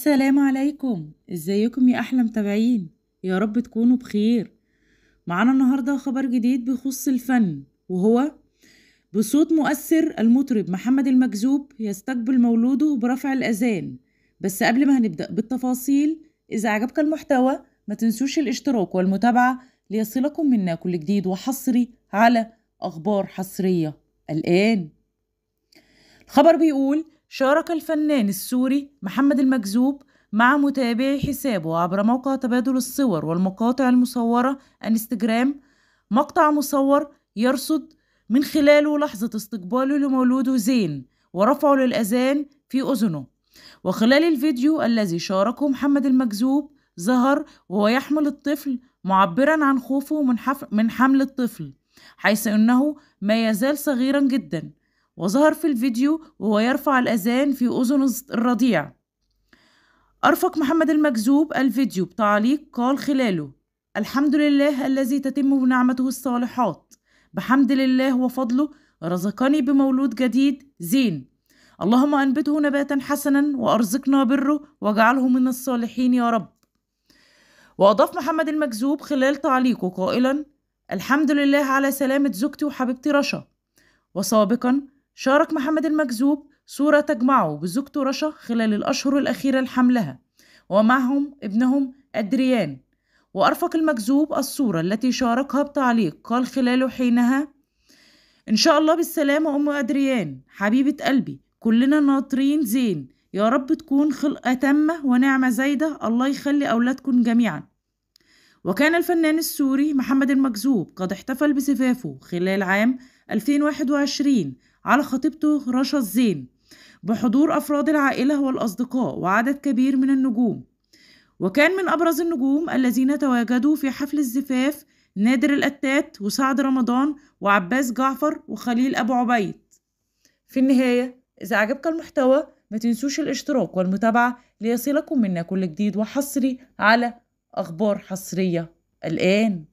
السلام عليكم ازيكم يا احلى متابعين يا رب تكونوا بخير معانا النهارده خبر جديد بيخص الفن وهو بصوت مؤثر المطرب محمد المكذوب يستقبل مولوده برفع الاذان بس قبل ما هنبدا بالتفاصيل اذا عجبك المحتوى ما تنسوش الاشتراك والمتابعه ليصلكم منا كل جديد وحصري على اخبار حصريه الان الخبر بيقول شارك الفنان السوري محمد المكذوب مع متابعي حسابه عبر موقع تبادل الصور والمقاطع المصورة انستجرام مقطع مصور يرصد من خلاله لحظة استقباله لمولوده زين ورفعه للأذان في أذنه وخلال الفيديو الذي شاركه محمد المكذوب ظهر وهو يحمل الطفل معبرا عن خوفه من, حف... من حمل الطفل حيث أنه ما يزال صغيرا جدا وظهر في الفيديو وهو يرفع الأذان في أذن الرضيع أرفق محمد المكذوب الفيديو بتعليق قال خلاله الحمد لله الذي تتم بنعمته الصالحات بحمد لله وفضله رزقني بمولود جديد زين اللهم أنبته نباتا حسنا وأرزقنا بره واجعله من الصالحين يا رب وأضاف محمد المكذوب خلال تعليقه قائلا الحمد لله على سلامة زوجتي وحبيبتي رشا وسابقا شارك محمد المكذوب صورة تجمعه بزوجته رشا خلال الأشهر الأخيرة لحملها ومعهم ابنهم أدريان وأرفق المكذوب الصورة التي شاركها بتعليق قال خلاله حينها إن شاء الله بالسلامة أم أدريان حبيبة قلبي كلنا ناطرين زين يا رب تكون خلقة تامة ونعمة زايدة الله يخلي أولادكم جميعا وكان الفنان السوري محمد المكذوب قد احتفل بزفافه خلال عام 2021 على خطيبته رشا الزين بحضور أفراد العائلة والأصدقاء وعدد كبير من النجوم وكان من أبرز النجوم الذين تواجدوا في حفل الزفاف نادر الأتات وسعد رمضان وعباس جعفر وخليل أبو عبيد في النهاية إذا عجبك المحتوى ما تنسوش الاشتراك والمتابعة ليصلكم منا كل جديد وحصري على أخبار حصرية الآن